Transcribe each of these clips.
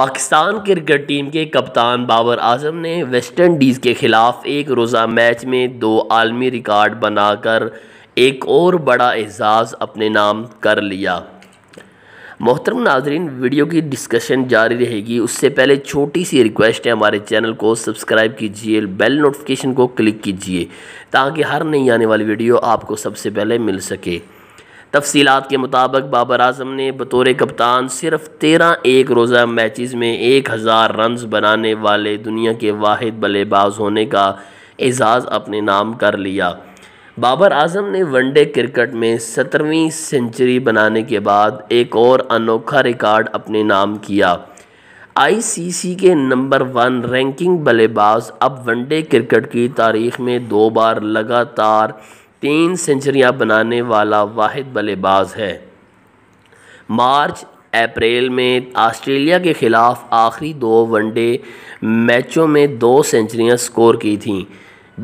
Pakistan cricket team के कप्तान बाबर आजम ने वेस्ट इंडीज़ के ख़िलाफ़ एक रोज़ा मैच में दो आलमी रिकॉर्ड बनाकर एक और बड़ा एजाज़ अपने नाम कर लिया मोहतरम नाजरीन वीडियो की डिस्कशन जारी रहेगी उससे पहले छोटी सी रिक्वेस्ट है हमारे चैनल को सब्सक्राइब कीजिए बेल नोटिफिकेशन को क्लिक कीजिए ताकि हर नई आने वाली वीडियो आपको सबसे पहले मिल सके तफसीत के मुताबिक बाबर अजम ने बतौर कप्तान सिर्फ तेरह एक रोज़ा मैच में एक हज़ार रन बनाने वाले दुनिया के वाद बल्लेबाज होने का एजाज़ अपने नाम कर लिया बाबर आजम ने वनडे क्रिकेट में सत्रहवीं सेंचुरी बनाने के बाद एक और अनोखा रिकॉर्ड अपने नाम किया आईसीसी के नंबर वन रैंकिंग बल्लेबाज अब वनडे क्रिकेट की तारीख में दो बार लगातार तीन सेंचुरियां बनाने वाला वाद बल्लेबाज है मार्च अप्रैल में ऑस्ट्रेलिया के ख़िलाफ़ आखिरी दो वनडे मैचों में दो सेंचुरियां स्कोर की थीं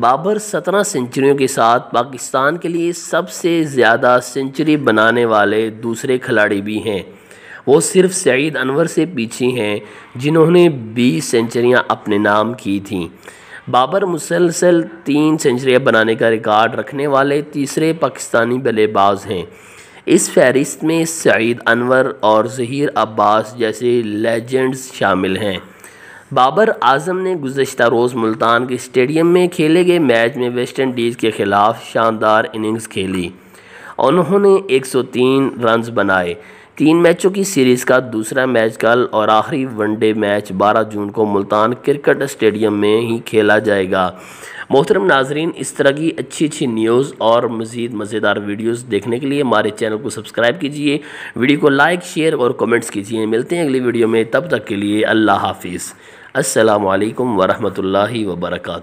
बाबर सत्रह सेंचुरियों के साथ पाकिस्तान के लिए सबसे ज़्यादा सेंचुरी बनाने वाले दूसरे खिलाड़ी भी हैं वो सिर्फ सईद अनवर से पीछे हैं जिन्होंने 20 सेंचुरियां अपने नाम की थीं बाबर मुसलसल तीन सेंचुरियाँ बनाने का रिकॉर्ड रखने वाले तीसरे पाकिस्तानी बल्लेबाज हैं इस फहरिस्त में सईद अनवर और जहीर अब्बास जैसे लेजेंड्स शामिल हैं बाबर आजम ने गुजशत रोज़ मुल्तान के स्टेडियम में खेले गए मैच में वेस्ट इंडीज़ के ख़िलाफ़ शानदार इनिंग्स खेली उन्होंने 103 रन्स बनाए तीन मैचों की सीरीज़ का दूसरा मैच कल और आखिरी वनडे मैच 12 जून को मुल्तान क्रिकेट स्टेडियम में ही खेला जाएगा मोहतरम नाजरीन इस तरह की अच्छी अच्छी न्यूज़ और मज़ीद मज़ेदार वीडियोस देखने के लिए हमारे चैनल को सब्सक्राइब कीजिए वीडियो को लाइक शेयर और कमेंट्स कीजिए मिलते हैं अगली वीडियो में तब तक के लिए अल्लाह हाफिज़ असलकम वरहमल वर्का